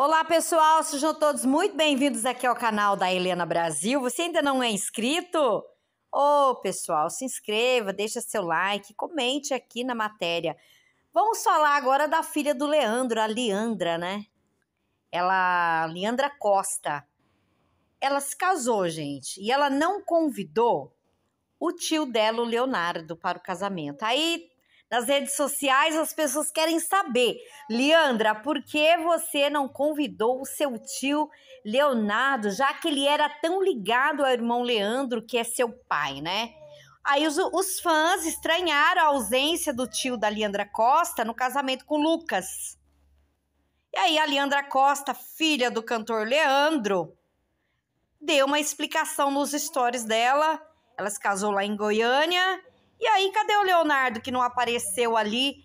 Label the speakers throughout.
Speaker 1: Olá pessoal, sejam todos muito bem-vindos aqui ao canal da Helena Brasil. Você ainda não é inscrito? Ô oh, pessoal, se inscreva, deixa seu like, comente aqui na matéria. Vamos falar agora da filha do Leandro, a Leandra, né? Ela, Leandra Costa. Ela se casou, gente, e ela não convidou o tio dela, o Leonardo, para o casamento. Aí nas redes sociais, as pessoas querem saber, Leandra, por que você não convidou o seu tio Leonardo, já que ele era tão ligado ao irmão Leandro, que é seu pai, né? Aí os, os fãs estranharam a ausência do tio da Leandra Costa no casamento com Lucas. E aí a Leandra Costa, filha do cantor Leandro, deu uma explicação nos stories dela. Ela se casou lá em Goiânia e aí, cadê o Leonardo que não apareceu ali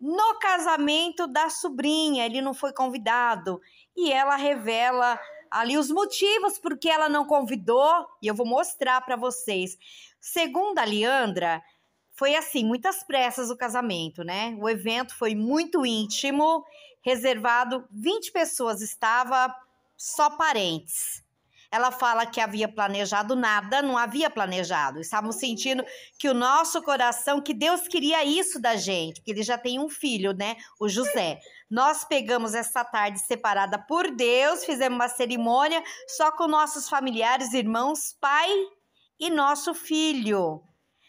Speaker 1: no casamento da sobrinha? Ele não foi convidado. E ela revela ali os motivos porque ela não convidou, e eu vou mostrar para vocês. Segundo a Leandra, foi assim, muitas pressas o casamento, né? O evento foi muito íntimo, reservado, 20 pessoas estava, só parentes. Ela fala que havia planejado nada, não havia planejado. Estavam sentindo que o nosso coração, que Deus queria isso da gente, que ele já tem um filho, né? O José. Nós pegamos essa tarde separada por Deus, fizemos uma cerimônia só com nossos familiares, irmãos, pai e nosso filho.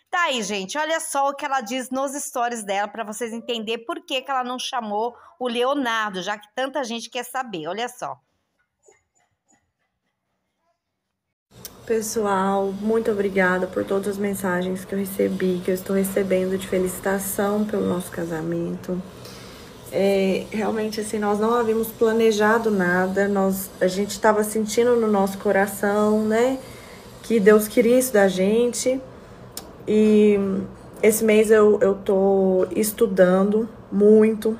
Speaker 1: Tá aí, gente, olha só o que ela diz nos stories dela para vocês entenderem por que, que ela não chamou o Leonardo, já que tanta gente quer saber. Olha só.
Speaker 2: Pessoal, muito obrigada por todas as mensagens que eu recebi, que eu estou recebendo de felicitação pelo nosso casamento. É, realmente, assim, nós não havíamos planejado nada, nós, a gente estava sentindo no nosso coração, né, que Deus queria isso da gente. E esse mês eu, eu tô estudando muito.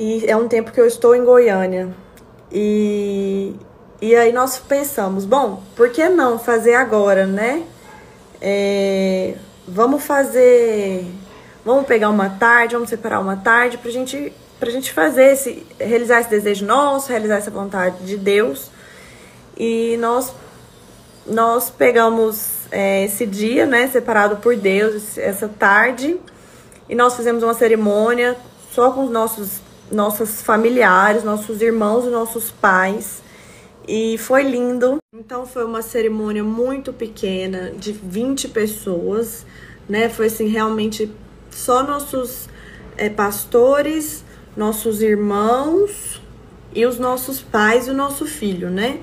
Speaker 2: E é um tempo que eu estou em Goiânia. E e aí nós pensamos, bom, por que não fazer agora, né? É, vamos fazer, vamos pegar uma tarde, vamos separar uma tarde para gente, a gente fazer esse, realizar esse desejo nosso, realizar essa vontade de Deus. E nós, nós pegamos é, esse dia, né, separado por Deus, essa tarde, e nós fizemos uma cerimônia só com os nossos, nossos familiares, nossos irmãos e nossos pais e foi lindo. Então foi uma cerimônia muito pequena, de 20 pessoas, né? Foi assim, realmente só nossos é, pastores, nossos irmãos e os nossos pais e o nosso filho, né?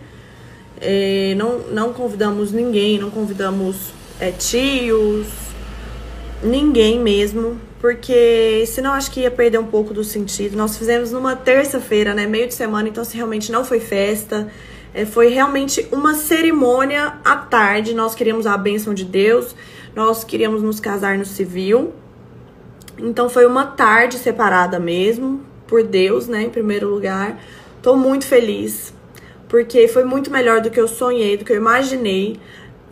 Speaker 2: É, não, não convidamos ninguém, não convidamos é, tios, ninguém mesmo, porque senão acho que ia perder um pouco do sentido. Nós fizemos numa terça-feira, né, meio de semana, então se assim, realmente não foi festa, é, foi realmente uma cerimônia à tarde. Nós queríamos a bênção de Deus, nós queríamos nos casar no civil. Então foi uma tarde separada mesmo, por Deus, né, em primeiro lugar. Tô muito feliz, porque foi muito melhor do que eu sonhei, do que eu imaginei.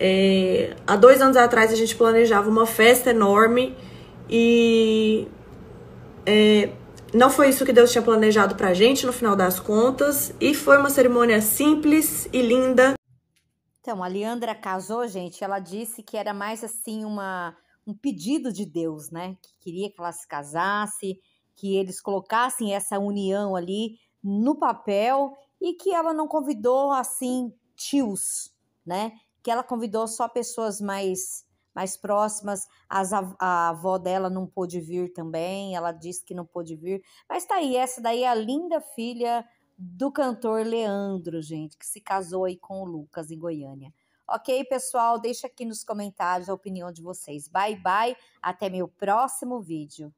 Speaker 2: É, há dois anos atrás a gente planejava uma festa enorme e é, não foi isso que Deus tinha planejado pra gente no final das contas. E foi uma cerimônia simples e linda.
Speaker 1: Então, a Leandra casou, gente, ela disse que era mais assim uma, um pedido de Deus, né? Que queria que ela se casasse, que eles colocassem essa união ali no papel e que ela não convidou assim tios, né? que ela convidou só pessoas mais mais próximas, As, a, a avó dela não pôde vir também, ela disse que não pôde vir, mas tá aí, essa daí é a linda filha do cantor Leandro, gente, que se casou aí com o Lucas em Goiânia. Ok, pessoal? Deixa aqui nos comentários a opinião de vocês. Bye, bye. Até meu próximo vídeo.